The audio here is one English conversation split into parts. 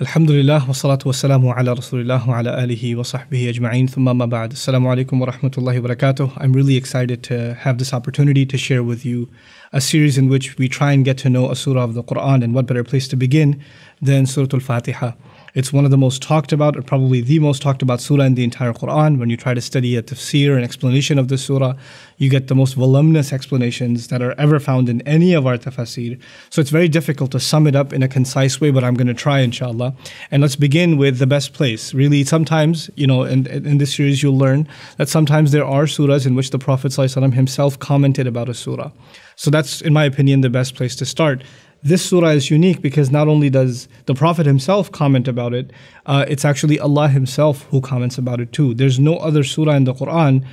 الحمد لله والصلاة والسلام على رسول الله وعلى آله وصحبه أجمعين ثم ما بعد السلام عليكم ورحمة الله وبركاته I'm really excited to have this opportunity to share with you a series in which we try and get to know a surah of the Quran and what better place to begin than Surah Al-Fatiha. It's one of the most talked about, or probably the most talked about surah in the entire Quran. When you try to study a tafsir an explanation of the surah, you get the most voluminous explanations that are ever found in any of our tafsir. So it's very difficult to sum it up in a concise way, but I'm going to try, inshallah. And let's begin with the best place. Really, sometimes, you know, in, in this series, you'll learn that sometimes there are surahs in which the Prophet ﷺ himself commented about a surah. So that's, in my opinion, the best place to start this surah is unique because not only does the Prophet himself comment about it, uh, it's actually Allah himself who comments about it too. There's no other surah in the Quran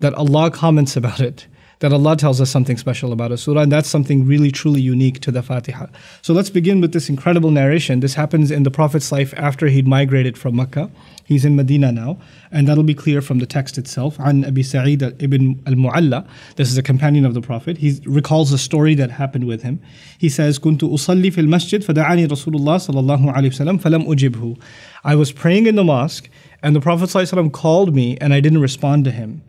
that Allah comments about it that Allah tells us something special about a surah, and that's something really truly unique to the Fatiha. So let's begin with this incredible narration. This happens in the Prophet's life after he'd migrated from Mecca. He's in Medina now, and that'll be clear from the text itself. An Abi Sa'id ibn al Mu'alla, this is a companion of the Prophet, he recalls a story that happened with him. He says, Kuntu usalli fil masjid fada'ani Rasulullah sallallahu alayhi falam ujibhu. I was praying in the mosque, and the Prophet called me, and I didn't respond to him.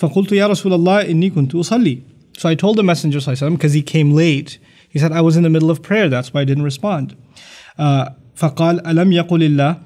فقلت يا رسول الله إني كنت أصلي So I told the Messenger وسلم, because he came late. He said, I was in the middle of prayer. That's why I didn't respond. Uh, فقال ألم يقل الله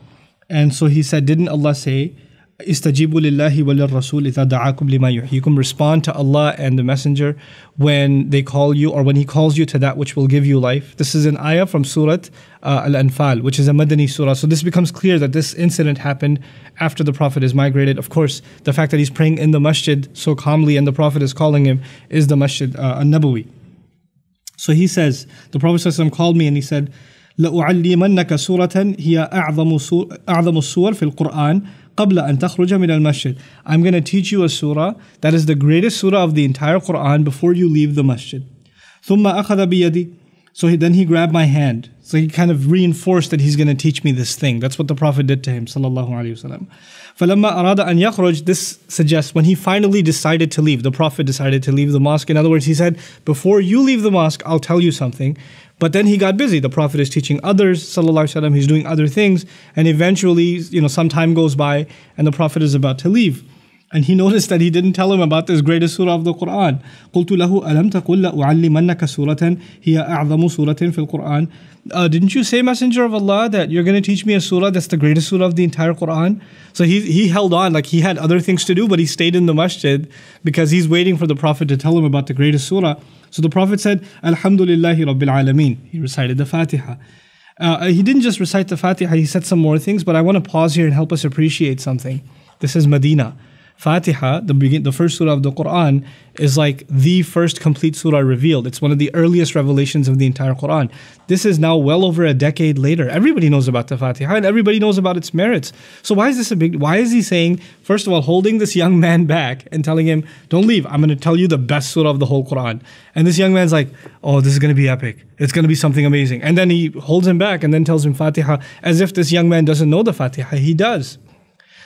And so he said, didn't Allah say, istajibu lillahi walil rasul da'akum lima yuhyikum. Respond to Allah and the Messenger when they call you or when He calls you to that which will give you life. This is an ayah from Surat uh, Al Anfal, which is a Madani surah. So this becomes clear that this incident happened after the Prophet is migrated. Of course, the fact that he's praying in the masjid so calmly and the Prophet is calling him is the masjid uh, an Nabawi. So he says, the Prophet called me and he said, لأعلمنك سورة هي أعظم, سور أعظم السور في القرآن قبل أن تخرج من المسجد I'm going to teach you a surah that is the greatest surah of the entire Quran before you leave the masjid ثم أخذ بيدي So he, then he grabbed my hand so he kind of reinforced that he's going to teach me this thing. That's what the Prophet did to him, sallallahu alaihi wasallam. فَلَمَّا أَرَادَ أَنْ يَخْرُجْ This suggests when he finally decided to leave, the Prophet decided to leave the mosque. In other words, he said, before you leave the mosque, I'll tell you something. But then he got busy. The Prophet is teaching others, sallallahu alaihi wasallam. He's doing other things, and eventually, you know, some time goes by, and the Prophet is about to leave. And he noticed that he didn't tell him about this greatest surah of the Quran. قلت له ألم سورة هي أعظم سورة في القرآن uh, Didn't you say, Messenger of Allah, that you're going to teach me a surah that's the greatest surah of the entire Quran? So he, he held on, like he had other things to do, but he stayed in the masjid because he's waiting for the Prophet to tell him about the greatest surah. So the Prophet said, Alhamdulillahi Rabbil Alameen. He recited the Fatiha. Uh, he didn't just recite the Fatiha, he said some more things, but I want to pause here and help us appreciate something. This is Medina. Fatiha, the begin, the first surah of the Quran, is like the first complete surah revealed. It's one of the earliest revelations of the entire Quran. This is now well over a decade later. Everybody knows about the Fatiha and everybody knows about its merits. So why is this a big? Why is he saying first of all holding this young man back and telling him, "Don't leave. I'm going to tell you the best surah of the whole Quran." And this young man's like, "Oh, this is going to be epic. It's going to be something amazing." And then he holds him back and then tells him Fatiha as if this young man doesn't know the Fatiha. He does.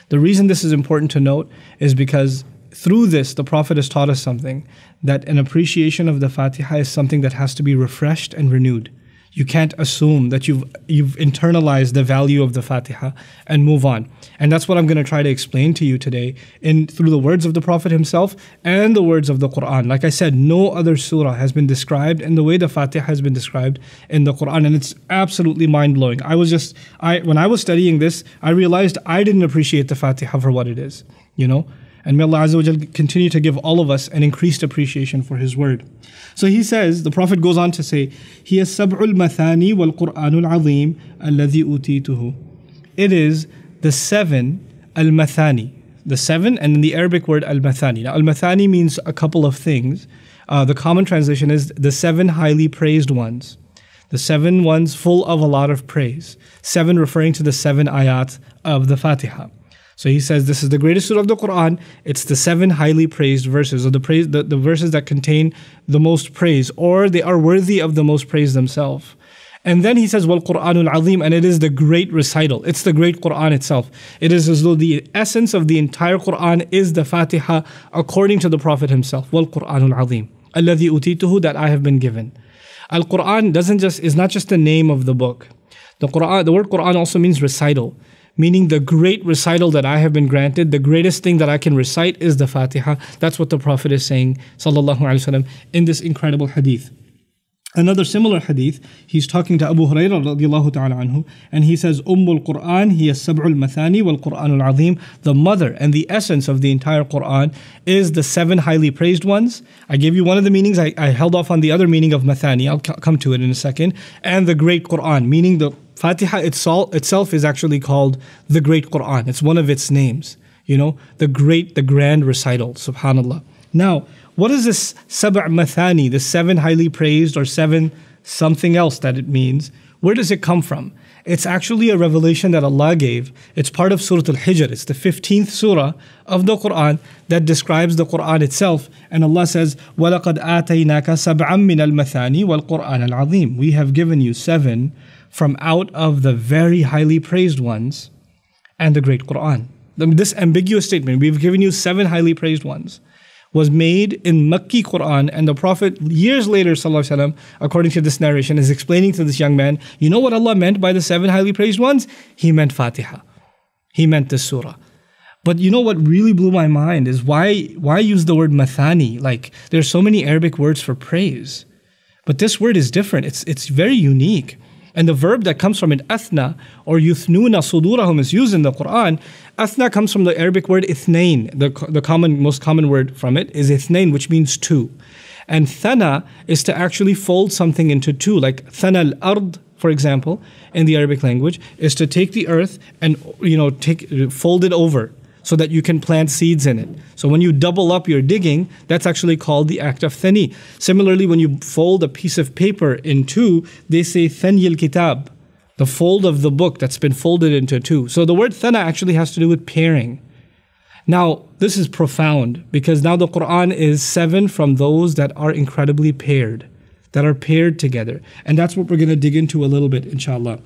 The reason this is important to note is because through this, the Prophet has taught us something that an appreciation of the Fatiha is something that has to be refreshed and renewed you can't assume that you've you've internalized the value of the Fatiha and move on. And that's what I'm going to try to explain to you today in through the words of the Prophet himself and the words of the Quran. Like I said, no other surah has been described in the way the Fatiha has been described in the Quran and it's absolutely mind-blowing. I was just I when I was studying this, I realized I didn't appreciate the Fatiha for what it is, you know? And may Allah Azza wa continue to give all of us an increased appreciation for His word. So he says, the Prophet goes on to say, He is Sab'ul Mathani wal Quranul Azim alladhi utituhu. It is the seven Al Mathani, the seven, and then the Arabic word Al Mathani. Now, Al Mathani means a couple of things. Uh, the common translation is the seven highly praised ones. The seven ones full of a lot of praise. Seven referring to the seven ayat of the Fatiha. So he says this is the greatest surah of the Quran. It's the seven highly praised verses, or the praise the, the verses that contain the most praise, or they are worthy of the most praise themselves. And then he says, Well Quranul Azim, and it is the great recital. It's the great Quran itself. It is as though the essence of the entire Quran is the Fatiha according to the Prophet himself. Well Quranul Azim. Alladhi utituhu that I have been given. Al Quran doesn't just is not just the name of the book. The Quran the word Quran also means recital meaning the great recital that I have been granted, the greatest thing that I can recite is the Fatiha. That's what the Prophet is saying, sallallahu alaihi wasallam, in this incredible hadith. Another similar hadith, he's talking to Abu Hurairah radiallahu ta'ala anhu, and he says, Ummul Quran, he is Sab'ul Mathani wal Quran al Azim. The mother and the essence of the entire Quran is the seven highly praised ones. I gave you one of the meanings, I, I held off on the other meaning of Mathani, I'll come to it in a second, and the great Quran, meaning the Fatiha itself, itself is actually called the Great Quran. It's one of its names, you know, the great, the grand recital, subhanAllah. Now, what is this Sab'a Mathani, the seven highly praised or seven something else that it means? Where does it come from? It's actually a revelation that Allah gave. It's part of Surah Al Hijr. It's the 15th surah of the Quran that describes the Quran itself. And Allah says, وَلَقَدْ آتَيْنَاكَ سَبْعًا مِّنَ الْمَثَانِي وَالْقُرْآنَ الْعَظِيمِ We have given you seven from out of the very highly praised ones and the great Quran. This ambiguous statement, we've given you seven highly praised ones, was made in Makki Quran, and the Prophet years later, وسلم, according to this narration, is explaining to this young man, you know what Allah meant by the seven highly praised ones? He meant Fatiha. He meant the surah. But you know what really blew my mind is why why use the word mathani? Like there's so many Arabic words for praise. But this word is different. It's it's very unique. And the verb that comes from it, athna, or yuthnuna sudurahum, is used in the Quran. Athna comes from the Arabic word ithnain. The, the common, most common word from it is ithnain, which means two. And thana is to actually fold something into two, like thana al-ard, for example, in the Arabic language, is to take the earth and, you know, take, fold it over so that you can plant seeds in it. So when you double up your digging, that's actually called the act of thani. Similarly, when you fold a piece of paper in two, they say thani kitab, the fold of the book that's been folded into two. So the word thana actually has to do with pairing. Now, this is profound because now the Quran is seven from those that are incredibly paired, that are paired together. And that's what we're going to dig into a little bit, inshallah.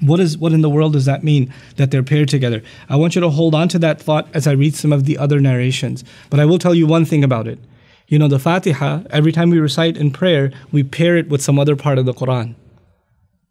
What is what in the world does that mean that they're paired together? I want you to hold on to that thought as I read some of the other narrations. But I will tell you one thing about it. You know, the Fatiha, every time we recite in prayer, we pair it with some other part of the Quran.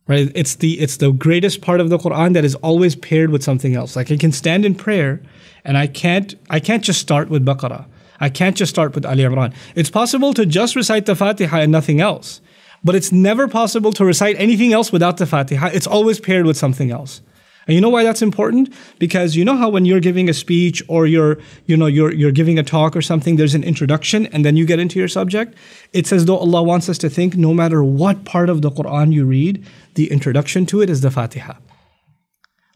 Right? It's the it's the greatest part of the Quran that is always paired with something else. Like I can stand in prayer and I can't I can't just start with Baqarah. I can't just start with Ali Imran. It's possible to just recite the Fatiha and nothing else but it's never possible to recite anything else without the Fatiha. It's always paired with something else. And you know why that's important? Because you know how when you're giving a speech or you're, you know, you're, you're giving a talk or something, there's an introduction and then you get into your subject. It's as though Allah wants us to think no matter what part of the Quran you read, the introduction to it is the Fatiha.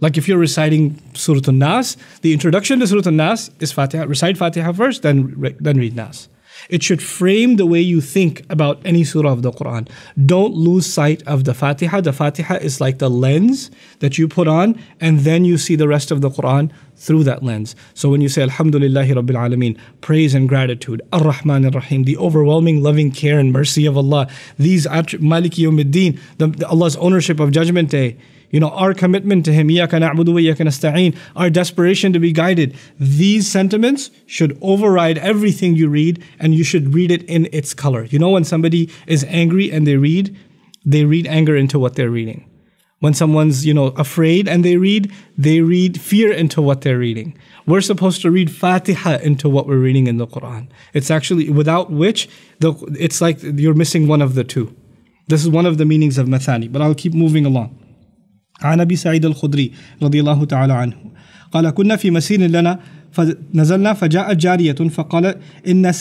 Like if you're reciting Surah An-Nas, the introduction to Surah An-Nas is Fatiha. Recite Fatiha first, then, then read Nas. It should frame the way you think about any surah of the Quran. Don't lose sight of the Fatiha. The Fatiha is like the lens that you put on, and then you see the rest of the Quran through that lens. So when you say Alhamdulillahi Rabbil Alameen, praise and gratitude, Ar Rahman Ar Rahim, the overwhelming loving care and mercy of Allah, these Maliki Yawmiddin, Allah's ownership of Judgment Day you know, our commitment to Him, our desperation to be guided. These sentiments should override everything you read, and you should read it in its color. You know, when somebody is angry and they read, they read anger into what they're reading. When someone's, you know, afraid and they read, they read fear into what they're reading. We're supposed to read Fatiha into what we're reading in the Quran. It's actually without which the, it's like you're missing one of the two. This is one of the meanings of Mathani, but I'll keep moving along. عن أبي سعيد الخدري رضي الله تعالى عنه قال كنا في مسير لنا فنزلنا فجاءت جارية فقال إن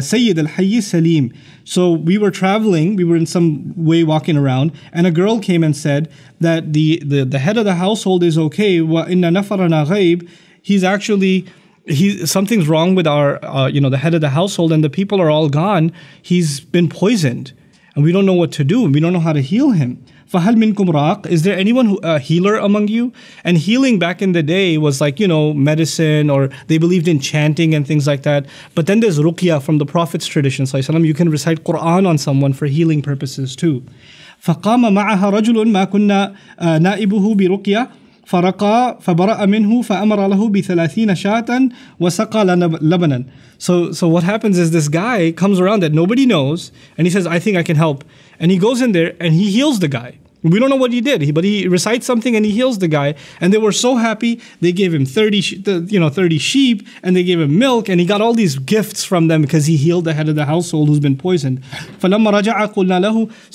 سيد الحي سليم So we were traveling, we were in some way walking around and a girl came and said that the, the, the head of the household is okay وإن نفرنا غيب He's actually he something's wrong with our uh, you know the head of the household and the people are all gone he's been poisoned and we don't know what to do we don't know how to heal him Fahal minkum raq? Is there anyone who a healer among you? And healing back in the day was like you know medicine, or they believed in chanting and things like that. But then there's ruqya from the Prophet's tradition. Sallallahu you can recite Quran on someone for healing purposes too. فقام معها رجل ما كنا نائبه برقية فرقى فبرأ منه فأمر له بثلاثين شاة وسقى لبنا so so what happens is this guy comes around that nobody knows and he says I think I can help and he goes in there and he heals the guy we don't know what he did, but he recites something and he heals the guy. And they were so happy. They gave him 30, you know, 30 sheep and they gave him milk and he got all these gifts from them because he healed the head of the household who's been poisoned. So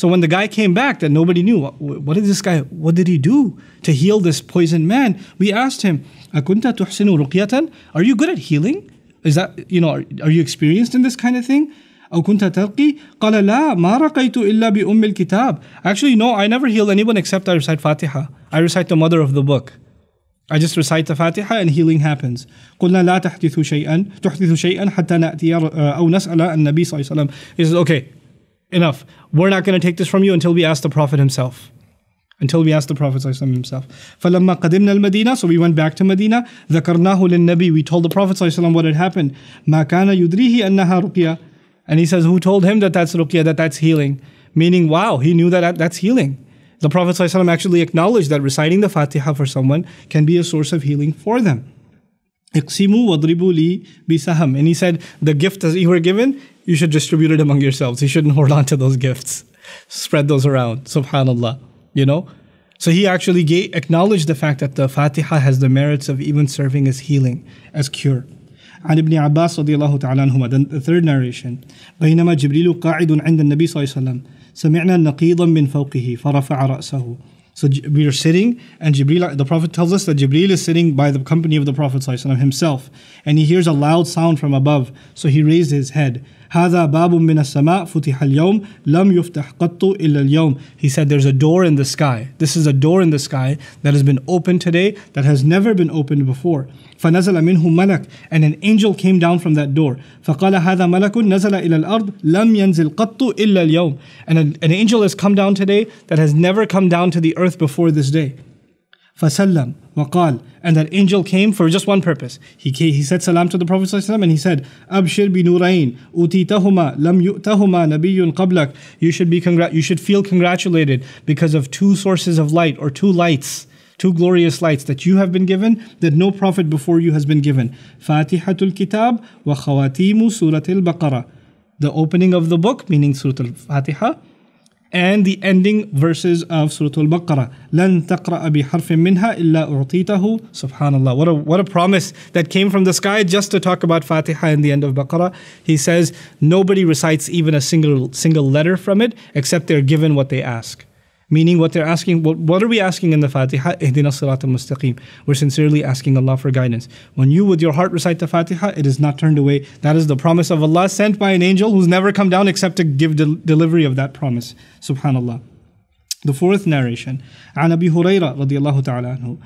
when the guy came back that nobody knew, what did this guy, what did he do to heal this poisoned man? We asked him, Are you good at healing? Is that, you know, are, are you experienced in this kind of thing? أو كنت تلقي قال لا ما رقيت إلا بأم الكتاب Actually no I never healed anyone except I recite Fatiha I recite the mother of the book I just recite the Fatiha and healing happens. قلنا لا تحدث شيئا تحدث شيئا حتى نأتي أو نسأل النبي صلى الله عليه وسلم. He says, okay, enough. We're not going to take this from you until we ask the Prophet himself. Until we ask the Prophet himself. فلما قدمنا المدينة, so we went back to Medina. ذكرناه للنبي. We told the Prophet صلى الله عليه وسلم what had happened. ما كان يدريه أنها رقية. And he says, Who told him that that's ruqya, that that's healing? Meaning, wow, he knew that that's healing. The Prophet ﷺ actually acknowledged that reciting the Fatiha for someone can be a source of healing for them. And he said, the gift that you were given, you should distribute it among yourselves. You shouldn't hold on to those gifts. Spread those around. Subhanallah. You know? So he actually gave, acknowledged the fact that the Fatiha has the merits of even serving as healing, as cure. عن ابن عباس رضي الله تعالى عنهما the third narration بينما جبريل قاعد عند النبي صلى الله عليه وسلم سمعنا نقيضا من فوقه فرفع رأسه So we are sitting, and Jibreel, the Prophet tells us that Jibreel is sitting by the company of the Prophet himself, and he hears a loud sound from above, so he raised his head. هذا باب من السماء فتح اليوم لم يفتح قط إلا اليوم He said there's a door in the sky. This is a door in the sky that has been opened today that has never been opened before. فنزل منه ملك and an angel came down from that door فقال هذا ملك نزل إلى الأرض لم ينزل قط إلا اليوم and an angel has come down today that has never come down to the earth before this day فَسَلَّمْ وَقَالْ And that angel came for just one purpose. He, came, he said salam to the Prophet and he said, "Abshir bin أُوتِيتَهُمَا لَمْ يُؤْتَهُمَا نَبِيٌّ قَبْلَكَ You should, be congr- you should feel congratulated because of two sources of light or two lights two glorious lights that you have been given that no prophet before you has been given. Fatihatul Kitab wa khawatimu Surat al-Baqarah. The opening of the book, meaning Surat al-Fatiha, and the ending verses of Surah Al-Baqarah. لَن تَقْرَأَ بِحَرْفٍ مِّنْهَا إِلَّا أُعْطِيتَهُ Subhanallah. What a, what a promise that came from the sky just to talk about Fatiha in the end of Baqarah. He says, nobody recites even a single, single letter from it except they're given what they ask. Meaning, what they're asking, what, what are we asking in the Fatiha? Ihdina siratul mustaqim. We're sincerely asking Allah for guidance. When you with your heart recite the Fatiha, it is not turned away. That is the promise of Allah sent by an angel who's never come down except to give the delivery of that promise. Subhanallah. The fourth narration, عن أبي هريرة رضي الله تعالى عنه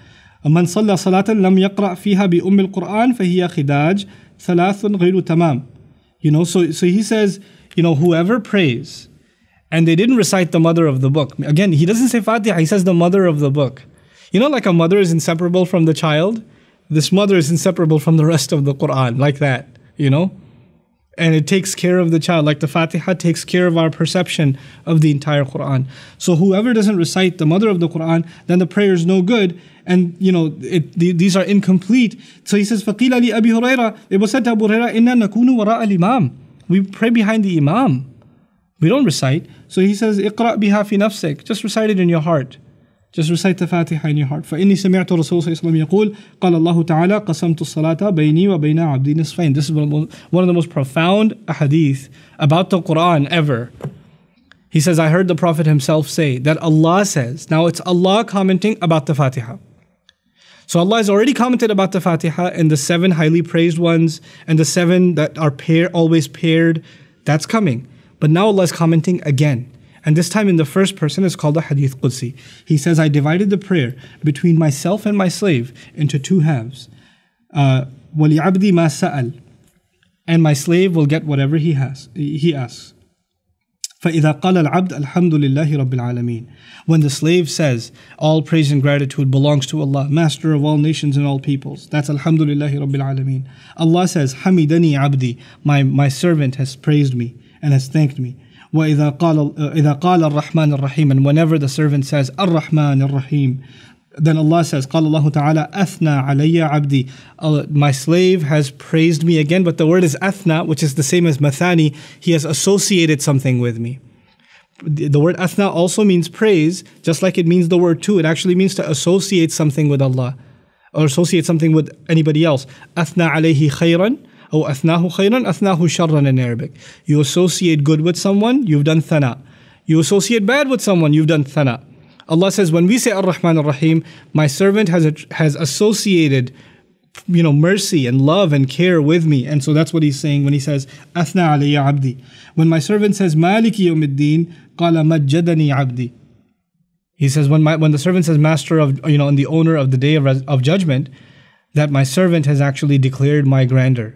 من صلى صلاة لم يقرأ فيها بأم القرآن فهي خداج ثلاث غير تمام. You know, so, so he says, you know, whoever prays and they didn't recite the mother of the book. Again, he doesn't say Fatiha, he says the mother of the book. You know, like a mother is inseparable from the child? This mother is inseparable from the rest of the Quran, like that, you know? And it takes care of the child, like the Fatiha takes care of our perception of the entire Quran. So whoever doesn't recite the mother of the Quran, then the prayer is no good, and you know it, the, these are incomplete. So he says, "Fakila li Abi Huraira." It was said to Abu Huraira, "Inna nakunu wara al Imam." We pray behind the Imam. We don't recite. So he says, اقرأ بها في نفسك. Just recite it in your heart. Just recite the Fatiha in your heart. فإني سمعت رسول صلى الله عليه وسلم يقول قال الله تعالى قسمت الصلاة بيني وبين عبدي نصفين. This is one of the most profound hadith about the Quran ever. He says, I heard the Prophet himself say that Allah says. Now it's Allah commenting about the Fatiha. So Allah has already commented about the Fatiha and the seven highly praised ones and the seven that are pair, always paired. That's coming. But now Allah is commenting again. And this time in the first person is called a Hadith Qudsi. He says, I divided the prayer between myself and my slave into two halves. Uh, وَلِعَبْدِ مَا سَأَلْ And my slave will get whatever he, has, he asks. فَإِذَا قَالَ الْعَبْدُ الْحَمْدُ لِلَّهِ رَبِّ الْعَالَمِينَ When the slave says, all praise and gratitude belongs to Allah, master of all nations and all peoples. That's Alhamdulillahi Rabbil Alameen. Allah says, حَمِدَنِي عَبْدِي My, my servant has praised me and has thanked me. وَإِذَا قَالَ, إِذَا قَالَ الرَّحْمَنِ الرَّحِيمِ And whenever the servant says, الرَّحْمَنِ الرَّحِيمِ Then Allah says, قَالَ اللَّهُ تَعَالَى أَثْنَى عَلَيَّ عَبْدِي My slave has praised me again, but the word is athna, which is the same as mathani. He has associated something with me the word athna also means praise, just like it means the word too. It actually means to associate something with Allah or associate something with anybody else. Athna عليه خيرًا. Oh, أثناه خيرا أثناه شرا in Arabic you associate good with someone you've done thana you associate bad with someone you've done thana Allah says when we say Ar-Rahman Ar-Rahim my servant has has associated you know mercy and love and care with me and so that's what he's saying when he says athna alayya abdi when my servant says maliki yawmiddin qala majjadani abdi he says when my when the servant says master of you know and the owner of the day of, of judgment that my servant has actually declared my grandeur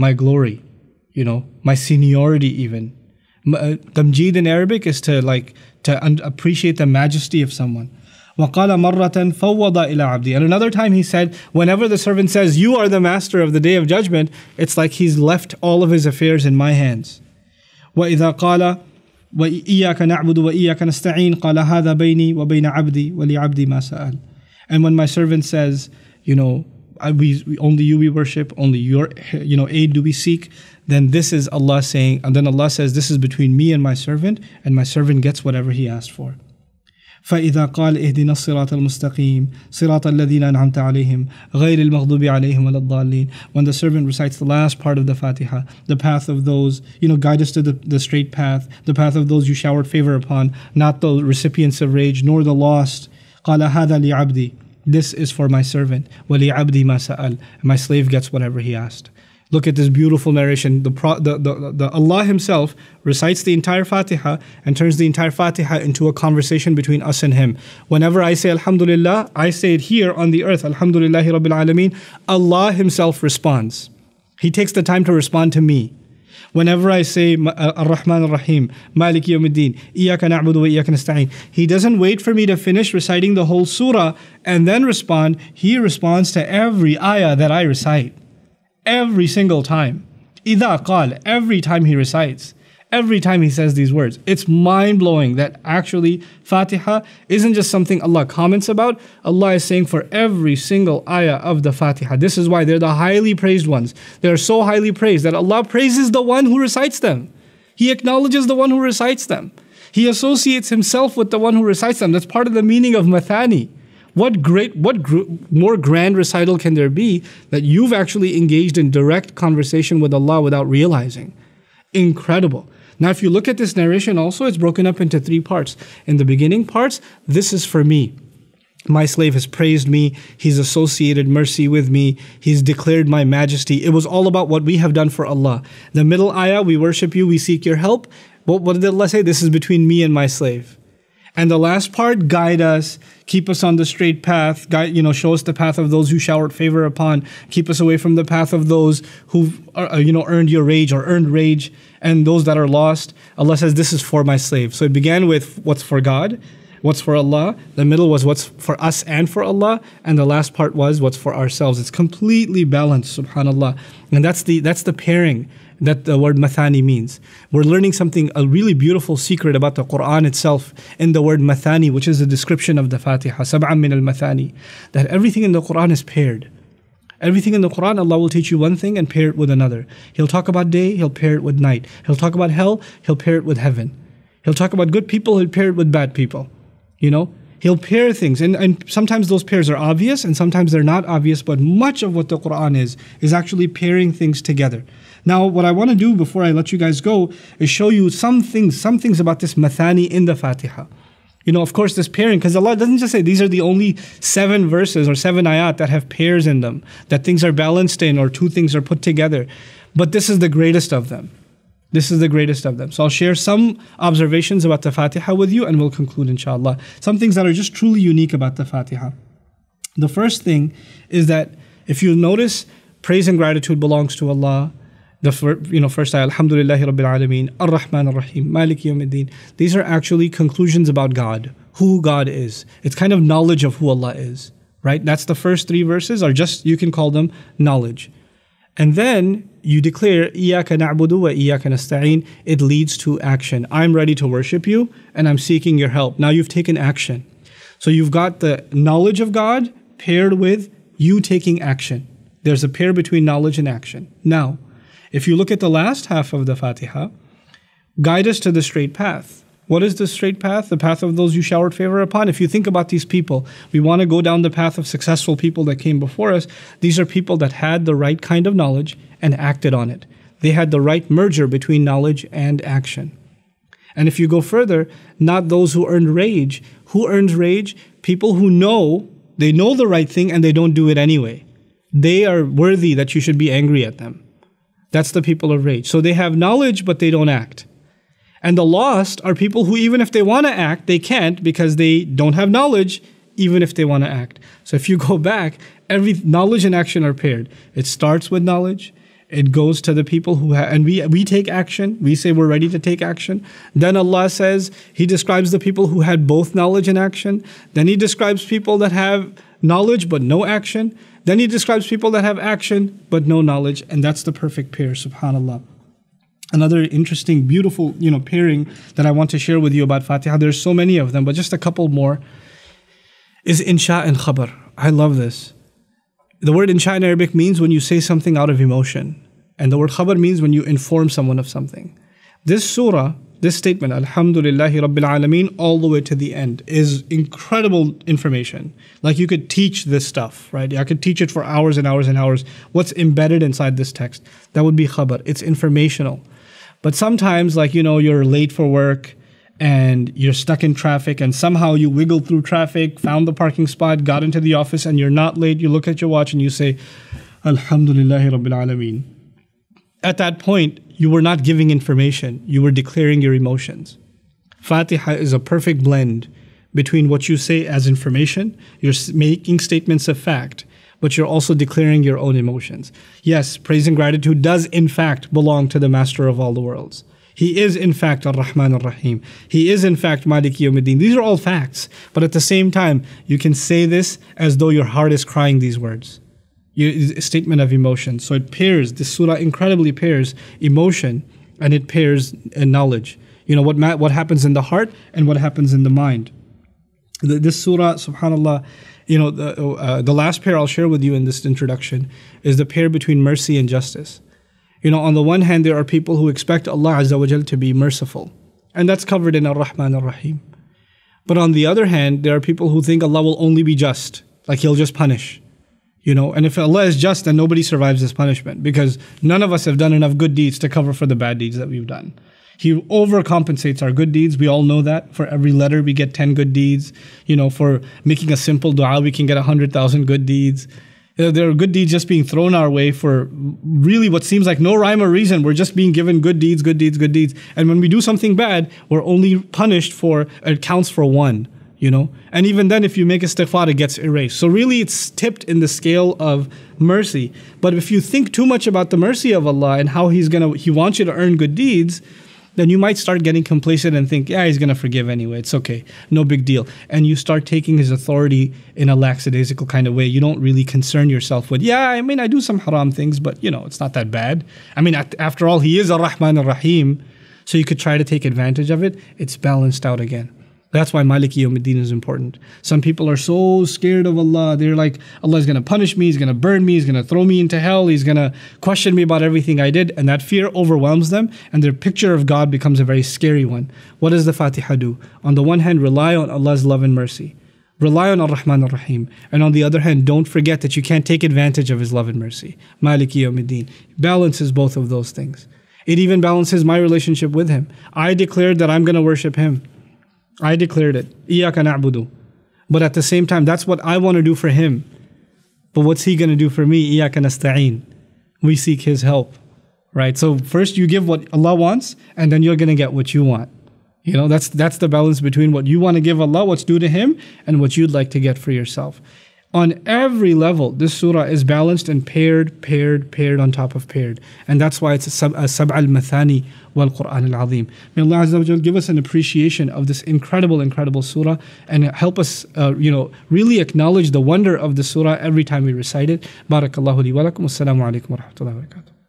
my glory, you know, my seniority even. Uh, Tamjeed in Arabic is to like to un- appreciate the majesty of someone. وقال مرة فوض إلى عبدي. And another time he said, whenever the servant says, you are the master of the day of judgment, it's like he's left all of his affairs in my hands. وإذا قال وإياك نعبد وإياك نستعين قال هذا بيني وبين عبدي ولعبدي ما سأل. And when my servant says, you know, we, we, only you we worship, only your you know aid do we seek. Then this is Allah saying, and then Allah says, this is between me and my servant, and my servant gets whatever he asked for. فإذا قال اهدنا الصراط المستقيم صراط الذين أنعمت عليهم غير المغضوب عليهم ولا الضالين When the servant recites the last part of the Fatiha, the path of those, you know, guide us to the, the straight path, the path of those you showered favor upon, not the recipients of rage, nor the lost. قال هذا لعبدي this is for my servant. Wali abdi masa'al. My slave gets whatever he asked. Look at this beautiful narration. The, the, the, the Allah Himself recites the entire Fatiha and turns the entire Fatiha into a conversation between us and Him. Whenever I say Alhamdulillah, I say it here on the earth, Alhamdulillahi Rabbil Alameen. Allah Himself responds. He takes the time to respond to me. Whenever I say uh, Ar-Rahman Ar-Rahim, Malik Yawmiddin, Iyaka na'budu wa he doesn't wait for me to finish reciting the whole surah and then respond. He responds to every ayah that I recite. Every single time. Ida qal, every time he recites every time he says these words. It's mind blowing that actually Fatiha isn't just something Allah comments about, Allah is saying for every single ayah of the Fatiha. This is why they're the highly praised ones. They are so highly praised that Allah praises the one who recites them, He acknowledges the one who recites them. He associates himself with the one who recites them. That's part of the meaning of Mathani. What great, what gr more grand recital can there be that you've actually engaged in direct conversation with Allah without realizing? Incredible. Now, if you look at this narration also, it's broken up into three parts. In the beginning parts, this is for me. My slave has praised me. He's associated mercy with me. He's declared my majesty. It was all about what we have done for Allah. The middle ayah, we worship you, we seek your help. What, what did Allah say? This is between me and my slave. And the last part, guide us, keep us on the straight path, guide, you know, show us the path of those who showered favor upon, keep us away from the path of those who, uh, you know, earned your rage or earned rage and those that are lost. Allah says, This is for my slave. So it began with what's for God, what's for Allah. The middle was what's for us and for Allah. And the last part was what's for ourselves. It's completely balanced, subhanAllah. And that's the that's the pairing that the word mathani means. We're learning something, a really beautiful secret about the Quran itself in the word mathani, which is the description of the Fatiha, sab'an min al mathani, that everything in the Quran is paired. Everything in the Quran, Allah will teach you one thing and pair it with another. He'll talk about day, He'll pair it with night. He'll talk about hell, He'll pair it with heaven. He'll talk about good people, He'll pair it with bad people. You know? He'll pair things. And, and sometimes those pairs are obvious and sometimes they're not obvious, but much of what the Quran is, is actually pairing things together. Now, what I want to do before I let you guys go is show you some things, some things about this mathani in the Fatiha you know, of course, this pairing, because Allah doesn't just say these are the only seven verses or seven ayat that have pairs in them, that things are balanced in or two things are put together. But this is the greatest of them. This is the greatest of them. So I'll share some observations about the Fatiha with you and we'll conclude, inshallah. Some things that are just truly unique about the Fatiha. The first thing is that if you notice, praise and gratitude belongs to Allah, the first, you know first ayah alhamdulillahi rabbil alameen ar-rahman ar-rahim malik yawmiddin these are actually conclusions about god who god is it's kind of knowledge of who allah is right that's the first three verses are just you can call them knowledge and then you declare iyyaka na'budu wa iyyaka nasta'in it leads to action i'm ready to worship you and i'm seeking your help now you've taken action so you've got the knowledge of god paired with you taking action there's a pair between knowledge and action now if you look at the last half of the Fatiha, guide us to the straight path. What is the straight path? The path of those you showered favor upon. If you think about these people, we want to go down the path of successful people that came before us. These are people that had the right kind of knowledge and acted on it. They had the right merger between knowledge and action. And if you go further, not those who earned rage. Who earns rage? People who know they know the right thing and they don't do it anyway. They are worthy that you should be angry at them. That's the people of rage. So they have knowledge, but they don't act. And the lost are people who, even if they want to act, they can't because they don't have knowledge, even if they want to act. So if you go back, every knowledge and action are paired. It starts with knowledge. It goes to the people who have, and we, we take action. We say we're ready to take action. Then Allah says, He describes the people who had both knowledge and action. Then He describes people that have knowledge but no action. Then he describes people that have action but no knowledge, and that's the perfect pair, subhanAllah. Another interesting, beautiful, you know, pairing that I want to share with you about Fatiha. There's so many of them, but just a couple more is insha and khabar. I love this. The word insha in Arabic means when you say something out of emotion, and the word khabar means when you inform someone of something. This surah this statement, Alhamdulillahi Rabbil Alameen, all the way to the end, is incredible information. Like you could teach this stuff, right? I could teach it for hours and hours and hours. What's embedded inside this text? That would be khabar. It's informational. But sometimes, like, you know, you're late for work and you're stuck in traffic and somehow you wiggle through traffic, found the parking spot, got into the office, and you're not late. You look at your watch and you say, Alhamdulillahi Rabbil Alameen at that point, you were not giving information, you were declaring your emotions. Fatiha is a perfect blend between what you say as information, you're making statements of fact, but you're also declaring your own emotions. Yes, praise and gratitude does in fact belong to the master of all the worlds. He is in fact Ar-Rahman Ar-Rahim. He is in fact Malik Yawmiddin. These are all facts, but at the same time, you can say this as though your heart is crying these words a statement of emotion. So it pairs, this surah incredibly pairs emotion and it pairs uh, knowledge. You know, what, ma- what happens in the heart and what happens in the mind. The, this surah, subhanAllah, you know, the, oh, uh, the last pair I'll share with you in this introduction is the pair between mercy and justice. You know, on the one hand, there are people who expect Allah Azza wa Jal to be merciful, and that's covered in Ar Rahman Ar Rahim. But on the other hand, there are people who think Allah will only be just, like He'll just punish. You know, and if Allah is just, then nobody survives this punishment because none of us have done enough good deeds to cover for the bad deeds that we've done. He overcompensates our good deeds. We all know that. For every letter, we get 10 good deeds. You know, for making a simple dua, we can get 100,000 good deeds. Uh, there are good deeds just being thrown our way for really what seems like no rhyme or reason. We're just being given good deeds, good deeds, good deeds. And when we do something bad, we're only punished for, it counts for one you know and even then if you make istighfar it gets erased so really it's tipped in the scale of mercy but if you think too much about the mercy of allah and how he's gonna he wants you to earn good deeds then you might start getting complacent and think yeah he's gonna forgive anyway it's okay no big deal and you start taking his authority in a lackadaisical kind of way you don't really concern yourself with yeah i mean i do some haram things but you know it's not that bad i mean after all he is a rahman ar-rahim so you could try to take advantage of it it's balanced out again that's why Maliki Medina is important. Some people are so scared of Allah. They're like, Allah is going to punish me. He's going to burn me. He's going to throw me into hell. He's going to question me about everything I did. And that fear overwhelms them. And their picture of God becomes a very scary one. What does the Fatiha do? On the one hand, rely on Allah's love and mercy. Rely on Ar-Rahman Ar-Rahim. And on the other hand, don't forget that you can't take advantage of His love and mercy. Maliki Yawmiddin. Balances both of those things. It even balances my relationship with Him. I declared that I'm going to worship Him. I declared it. Iyaka na'budu. But at the same time, that's what I want to do for him. But what's he going to do for me? Iyaka nasta'een. We seek his help. Right? So first you give what Allah wants and then you're going to get what you want. You know, that's that's the balance between what you want to give Allah, what's due to him, and what you'd like to get for yourself on every level, this surah is balanced and paired, paired, paired on top of paired. And that's why it's a sab al mathani wal Quran al azim. May Allah Azza wa give us an appreciation of this incredible, incredible surah and help us, uh, you know, really acknowledge the wonder of the surah every time we recite it. Barakallahu li wa lakum. Assalamu alaikum wa rahmatullahi wa barakatuh.